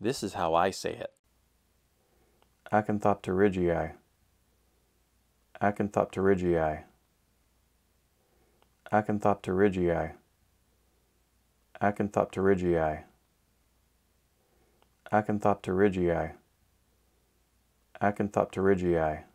This is how I say it. Acanthopterygii. Acanthopterygii. Acanthopterygii. Acanthopterygii. Acanthopterygii. Acanthopterygii.